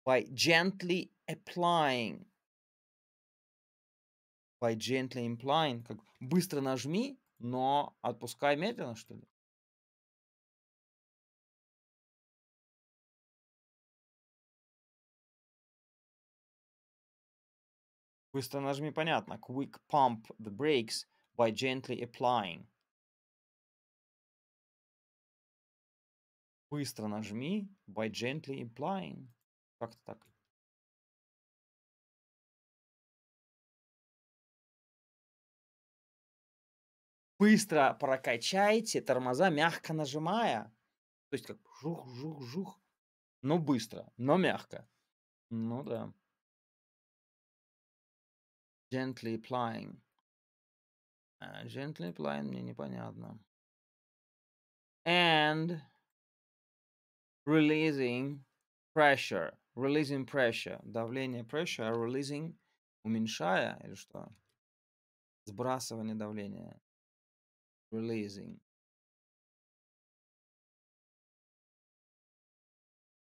by gently applying. By gently implying. Как быстро нажми, но отпускай медленно, что ли. Быстро нажми, понятно. Quick pump the brakes by gently applying. Быстро нажми by gently implying. Как-то так. Быстро прокачайте тормоза, мягко нажимая. То есть как жух-жух-жух. Но быстро, но мягко. Ну да. Gently applying. А, gently applying мне непонятно. And Releasing pressure. Releasing pressure. Давление pressure, а releasing уменьшая или что? Сбрасывание давления. Releasing.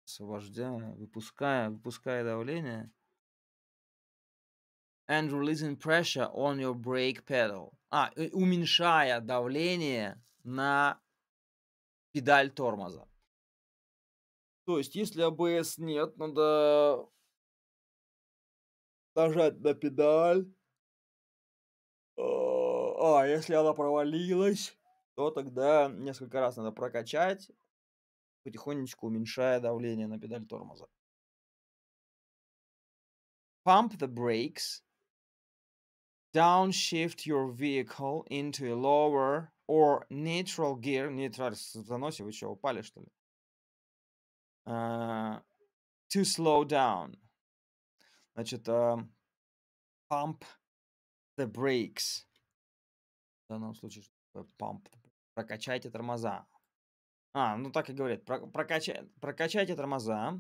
Освобождая, выпуская, выпуская давление. And releasing pressure on your brake pedal. А, э, уменьшая давление на педаль тормоза. То есть, если АБС нет, надо нажать на педаль. А, а, если она провалилась, то тогда несколько раз надо прокачать, потихонечку уменьшая давление на педаль тормоза. Pump the brakes. Downshift your vehicle into a lower or neutral gear. Neutral, заносив, вы что, упали, что ли? Э, to slow down. Значит, эм, pump the brakes. В данном случае pump. Прокачайте тормоза. А, ну так и говорит. Прокачай, прокачайте тормоза.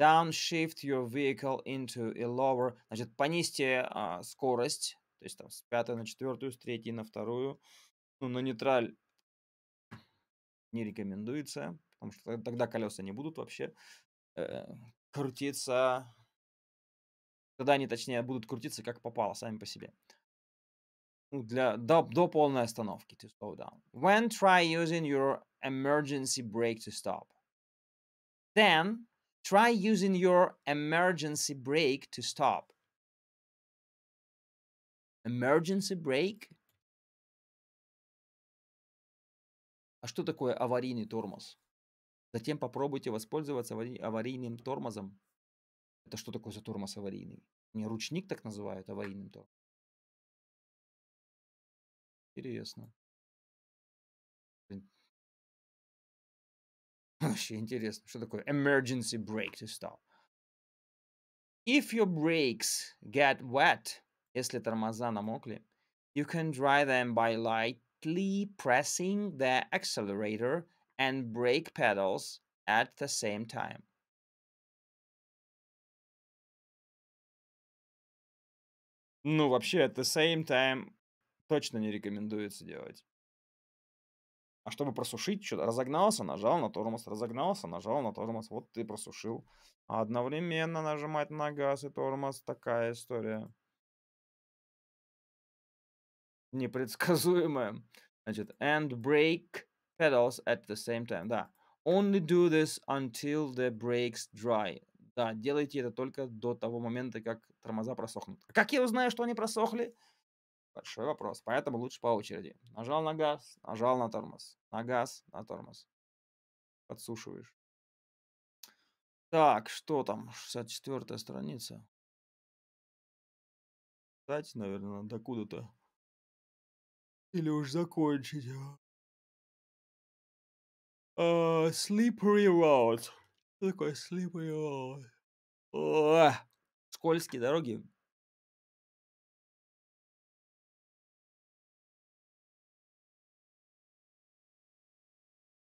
Downshift your vehicle into a lower. Значит, понизьте а, скорость. То есть там с пятой на четвертую, с третьей на вторую. Ну, на нейтраль не рекомендуется потому что тогда колеса не будут вообще э, крутиться. Тогда они, точнее, будут крутиться как попало сами по себе. Ну, для, до, до полной остановки, to slow down. When try using your emergency brake to stop. Then try using your emergency brake to stop. Emergency brake? А что такое аварийный тормоз? Затем попробуйте воспользоваться аварийным тормозом. Это что такое за тормоз аварийный? Не ручник так называют аварийным тормозом. Интересно. Вообще интересно, что такое emergency brake to stop. If your brakes get wet, если тормоза намокли, you can dry them by lightly pressing the accelerator and brake pedals at the same time. Ну, вообще, at the same time точно не рекомендуется делать. А чтобы просушить, что-то разогнался, нажал на тормоз, разогнался, нажал на тормоз, вот ты просушил. А одновременно нажимать на газ и тормоз, такая история. Непредсказуемая. Значит, and brake pedals at the same time, да. Only do this until the brakes dry. Да, делайте это только до того момента, как тормоза просохнут. А как я узнаю, что они просохли? Большой вопрос. Поэтому лучше по очереди. Нажал на газ, нажал на тормоз. На газ, на тормоз. Подсушиваешь. Так, что там? 64 страница. Кстати, наверное, докуда-то. Или уж закончить. А? Uh, slippery Road. Что такое Slippery Road? Uh, скользкие дороги.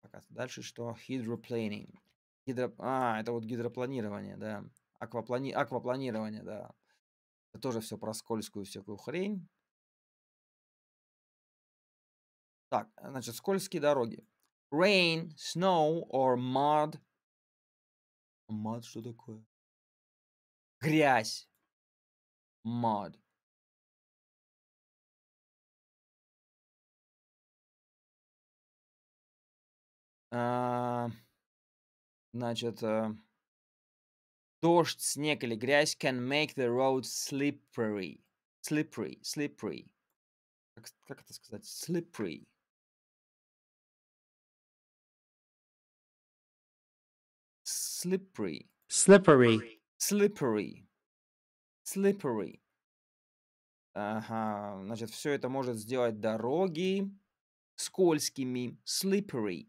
А дальше что? Hydroplaning. Гидро... А, это вот гидропланирование, да. Акваплани... Аквапланирование, да. Это тоже все про скользкую всякую хрень. Так, значит, скользкие дороги. rain, snow, or mud. Мад что такое? Грязь. Mud. значит, uh, дождь, снег или грязь can make the road slippery. Slippery, slippery. Как, как это сказать? Slippery. slippery, slippery, slippery, slippery. Ага, значит, все это может сделать дороги скользкими, slippery.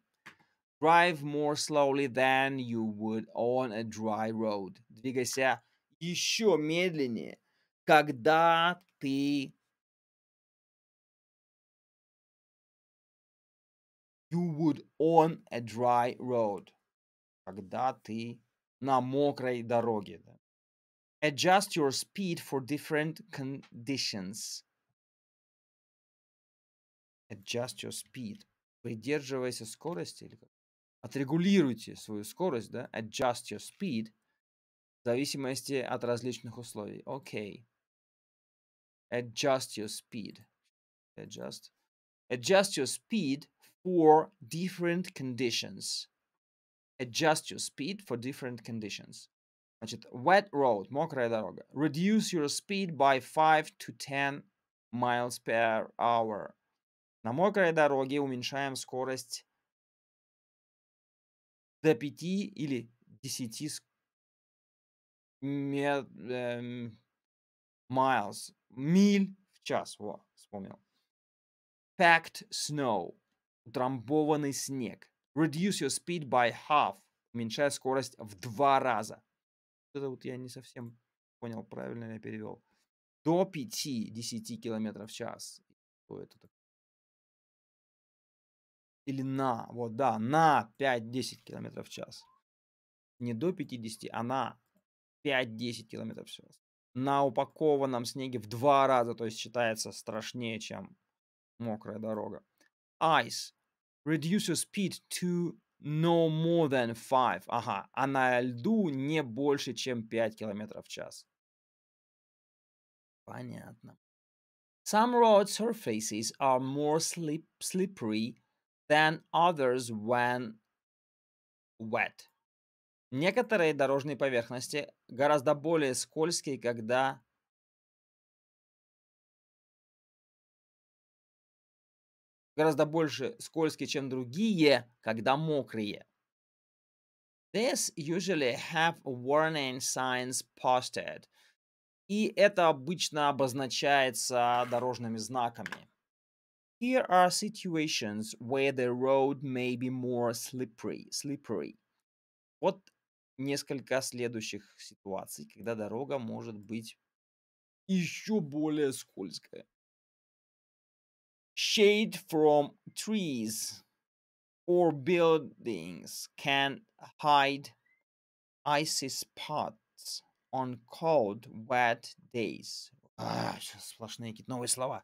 Drive more slowly than you would on a dry road. Двигайся еще медленнее, когда ты you would on a dry road когда ты на мокрой дороге. Да? Adjust your speed for different conditions. Adjust your speed. Придерживайся скорости или Отрегулируйте свою скорость, да? Adjust your speed в зависимости от различных условий. Окей. Okay. Adjust your speed. Adjust. Adjust your speed for different conditions adjust your speed for different conditions. Значит, wet road, мокрая дорога. Reduce your speed by 5 to 10 miles per hour. На мокрой дороге уменьшаем скорость до 5 или 10 мет, э, miles, миль в час. Во, вспомнил. Packed snow, утрамбованный снег. Reduce your speed by half. Уменьшая скорость в два раза. Это вот я не совсем понял, правильно я перевел. До 5-10 км в час. Что это такое? Или на, вот да, на 5-10 км в час. Не до 50, а на 5-10 км в час. На упакованном снеге в два раза, то есть считается страшнее, чем мокрая дорога. Ice Reduce your speed to no more than 5. Ага, а на льду не больше, чем 5 км в час. Понятно. Some road surfaces are more slip slippery than others when wet. Некоторые дорожные поверхности гораздо более скользкие, когда гораздо больше скользкие, чем другие, когда мокрые. This usually have warning signs posted. И это обычно обозначается дорожными знаками. Here are situations where the road may be more slippery. slippery. Вот несколько следующих ситуаций, когда дорога может быть еще более скользкая. Shade from trees or buildings can hide icy spots on cold, wet days. А, ah, сейчас сплошные какие-то новые слова.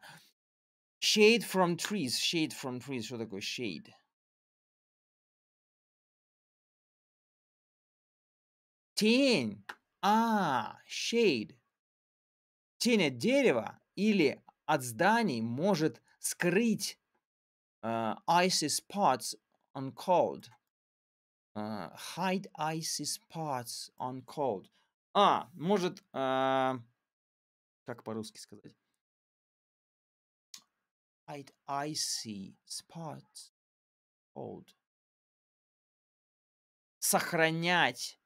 Shade from trees. Shade from trees. Что такое shade? Тень. А, shade. Тень от дерева или от зданий может скрыть uh, icy spots on cold. Uh, hide icy spots on cold. А, может, uh, как по-русски сказать? Hide icy spots cold. Сохранять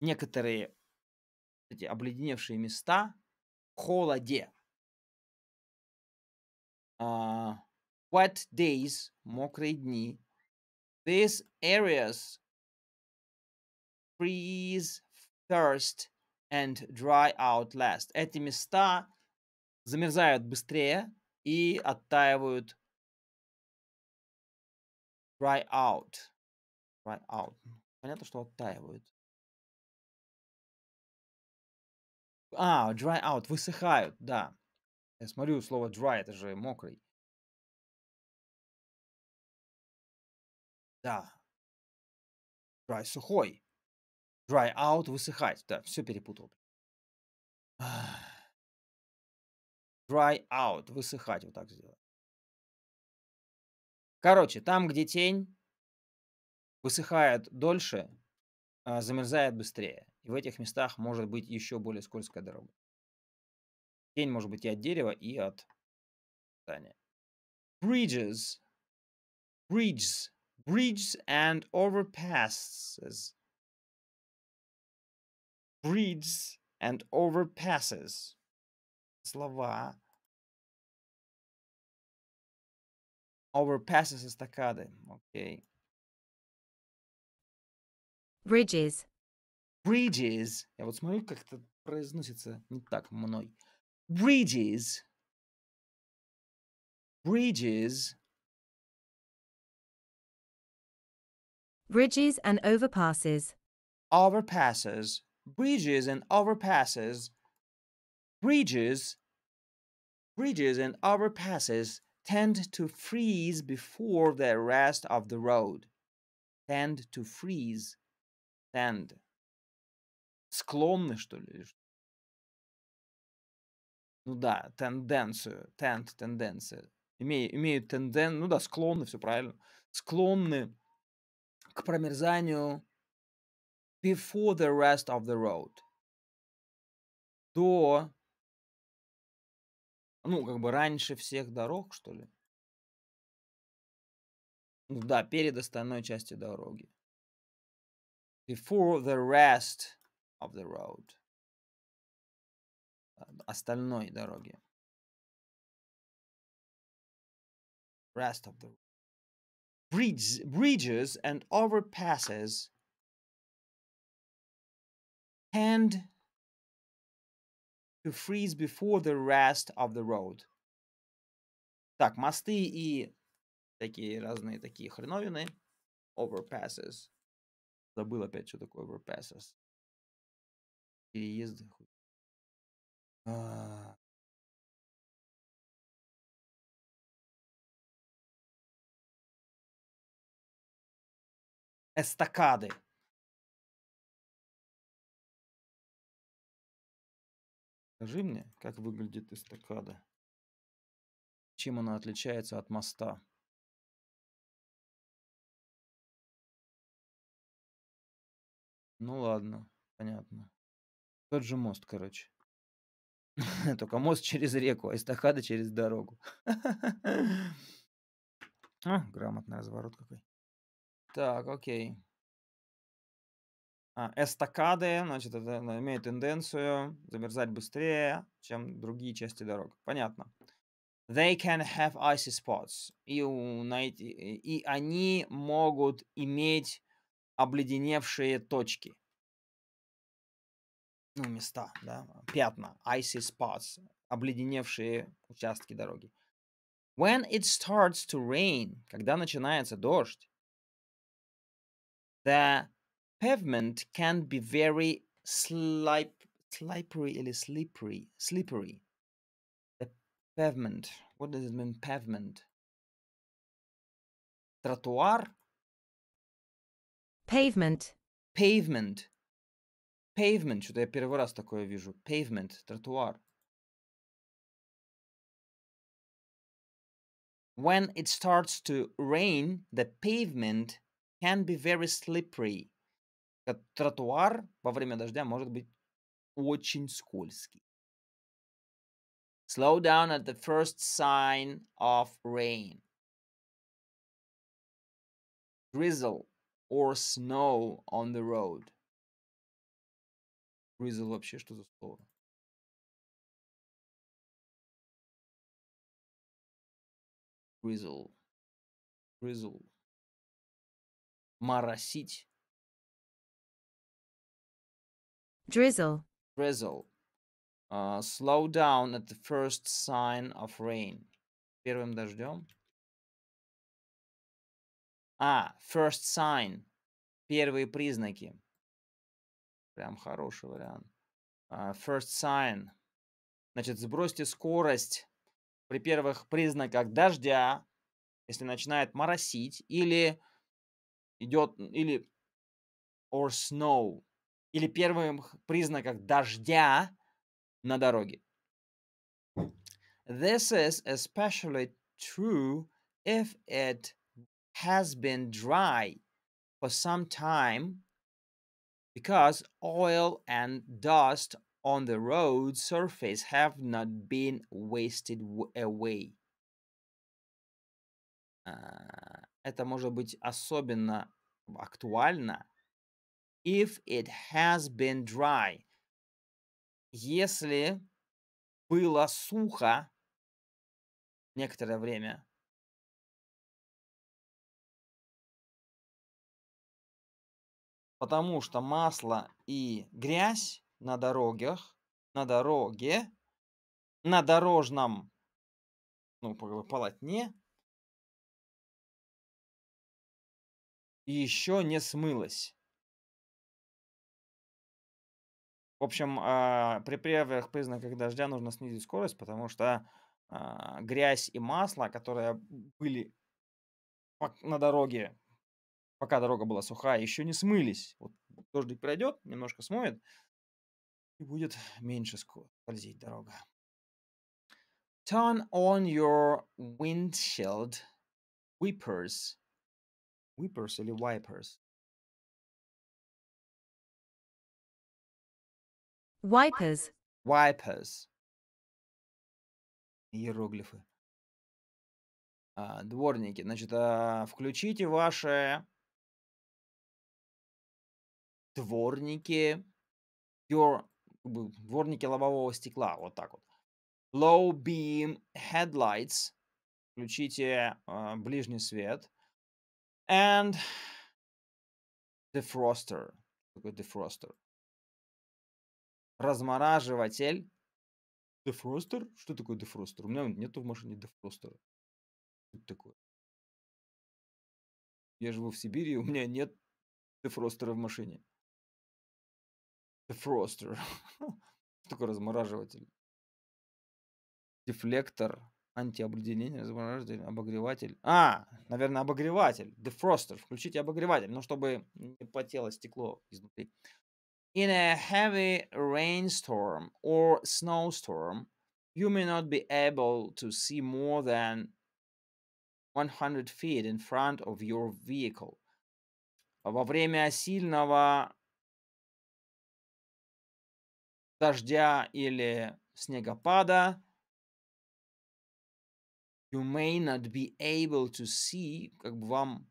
некоторые эти обледеневшие места холоде. Uh, wet days, мокрые дни. These areas freeze, thirst and dry out last. Эти места замерзают быстрее и оттаивают dry out. Dry out. Понятно, что оттаивают. А, dry out, высыхают, да. Я смотрю, слово dry, это же мокрый. Да. Dry сухой. Dry out, высыхать. Да, все перепутал. Dry out, высыхать, вот так сделаю. Короче, там, где тень, высыхает дольше, а, замерзает быстрее. И в этих местах может быть еще более скользкая дорога. Тень может быть и от дерева, и от здания. Bridges. Bridges. Bridges and overpasses. Bridges and overpasses. Слова. Overpasses эстакады. Окей. Okay. Bridges. Bridges. Я вот смотрю, как это произносится не так мной. Bridges. Bridges. Bridges and overpasses. Overpasses. Bridges and overpasses. Bridges. Bridges and overpasses tend to freeze before the rest of the road. Tend to freeze. Tend. склонны, что ли? Ну да, тенденцию, тент, тенденция. Име, имеют тенден, ну да, склонны, все правильно. Склонны к промерзанию before the rest of the road. До, ну, как бы раньше всех дорог, что ли. Ну да, перед остальной частью дороги. Before the rest of the road. остальной дороги. Rest of the road. bridges and overpasses. Hand to freeze before the rest of the road. Так, мосты и такие разные такие хреновины. Overpasses. Забыл опять, что такое overpasses. Переезды. А эстакады. Скажи мне, как выглядит эстакада? Чем она отличается от моста? Ну ладно, понятно. Тот же мост, короче. Только мост через реку, а эстакада через дорогу. а, грамотный разворот какой. Так, окей. А, эстакады, значит, это имеет тенденцию замерзать быстрее, чем другие части дорог. Понятно. They can have icy spots. И, у, найти, и они могут иметь обледеневшие точки. ну, места, да, пятна, icy spots, обледеневшие участки дороги. When it starts to rain, когда начинается дождь, the pavement can be very slip, slippery или slippery, slippery. The pavement, what does it mean pavement? Тротуар? Pavement. Pavement. Pavement, что-то я первый раз такое вижу. Pavement, тротуар. When it starts to rain, the pavement can be very slippery. Тротуар во время дождя может быть очень скользкий. Slow down at the first sign of rain. Drizzle or snow on the road. Razel вообще что за слово? Razel. Razel. Моросить. Drizzle. Drizzle. Uh, slow down at the first sign of rain. Первым дождем. А, first sign. Первые признаки. Прям хороший вариант. А, first sign. Значит, сбросьте скорость при первых признаках дождя, если начинает моросить, или идет, или or snow, или первых признаках дождя на дороге. This is especially true if it has been dry for some time because oil and dust on the road surface have not been wasted away. Э, это может быть особенно актуально if it has been dry. Если было сухо некоторое время, потому что масло и грязь на дорогах, на дороге, на дорожном ну, полотне еще не смылось. В общем, а, при первых признаках дождя нужно снизить скорость, потому что а, грязь и масло, которые были на дороге пока дорога была сухая, еще не смылись. Вот дождик пройдет, немножко смоет, и будет меньше скользить дорога. Turn on your windshield wipers. Wipers или wipers? Wipers. Wipers. Иероглифы. А, дворники. Значит, а, включите ваши дворники, your, дворники лобового стекла, вот так вот. Low beam headlights, включите э, ближний свет. And defroster, такой defroster. Размораживатель. Дефростер? Что такое дефростер? У меня нету в машине дефростера. Что это такое? Я живу в Сибири, у меня нет дефростера в машине дефростер, такой размораживатель? Дефлектор. Антиобледенение, размораживатель, обогреватель. А, наверное, обогреватель. Дефростер. Включите обогреватель, но чтобы не потело стекло изнутри. In a heavy rainstorm or snowstorm, you may not be able to see more than 100 feet in front of your vehicle. Во время сильного дождя или снегопада. You may not be able to see, как бы вам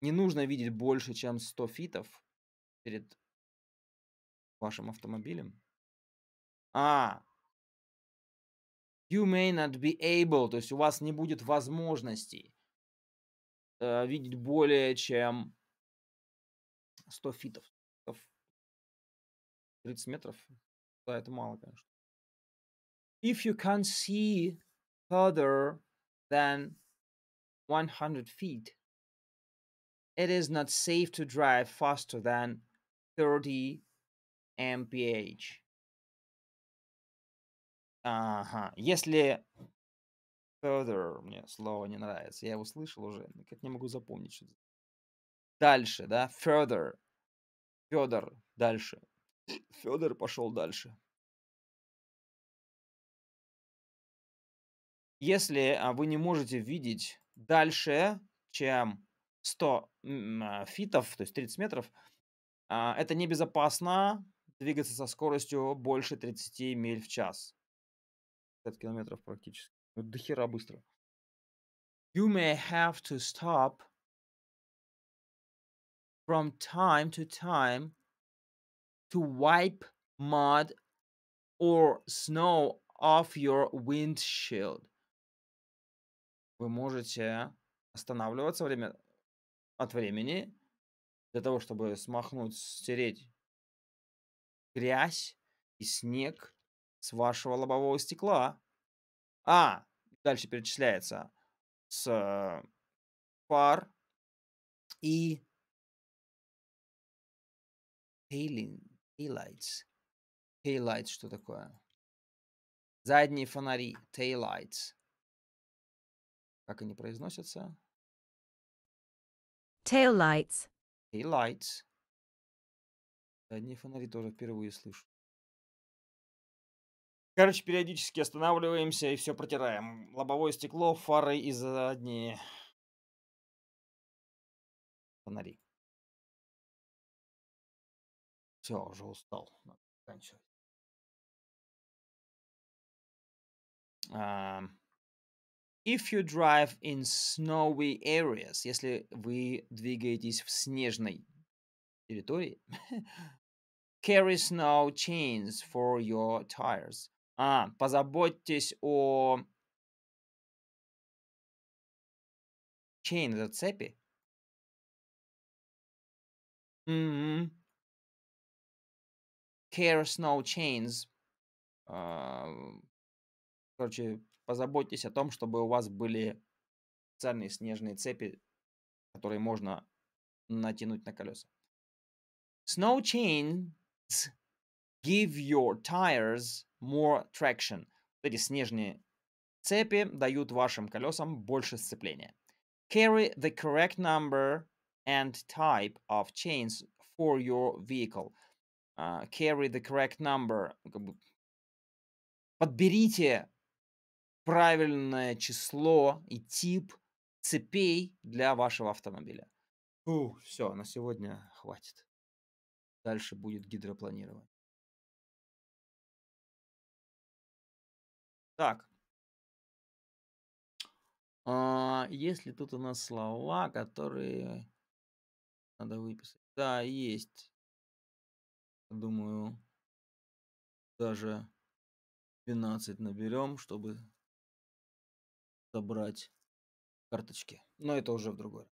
не нужно видеть больше, чем 100 фитов перед вашим автомобилем. А, you may not be able, то есть у вас не будет возможности э, видеть более чем 100 фитов. 30 метров, да, это мало, конечно. If you can't see further than 100 feet, it is not safe to drive faster than 30 mph. Ага, если further, мне слово не нравится, я его слышал уже, как не могу запомнить. Что дальше, да, further, Федор, дальше, Федор пошел дальше. Если а, вы не можете видеть дальше, чем 100 а, фитов, то есть 30 метров, а, это небезопасно двигаться со скоростью больше 30 миль в час. 50 километров практически. Ну, до хера быстро. You may have to stop from time to time to wipe mud or snow off your windshield. Вы можете останавливаться время от времени для того, чтобы смахнуть, стереть грязь и снег с вашего лобового стекла. А, дальше перечисляется с э, пар и tailings Taillights. Taillights что такое? Задние фонари. Taillights. Как они произносятся? Taillights. Taillights. Задние фонари тоже впервые слышу. Короче, периодически останавливаемся и все протираем. Лобовое стекло, фары и задние фонари. Все, уже устал. Надо заканчивать. Um, if you drive in snowy areas, если вы двигаетесь в снежной территории, carry snow chains for your tires. А, позаботьтесь о chain, это цепи. Mm-hmm. cares no chains. А, короче, позаботьтесь о том, чтобы у вас были специальные снежные цепи, которые можно натянуть на колеса. Snow chains give your tires more traction. Эти снежные цепи дают вашим колесам больше сцепления. Carry the correct number and type of chains for your vehicle uh, carry the correct number, как бы подберите правильное число и тип цепей для вашего автомобиля. Фу, все, на сегодня хватит. Дальше будет гидропланирование. Так. А, есть ли тут у нас слова, которые надо выписать? Да, есть думаю, даже 12 наберем, чтобы собрать карточки. Но это уже в другой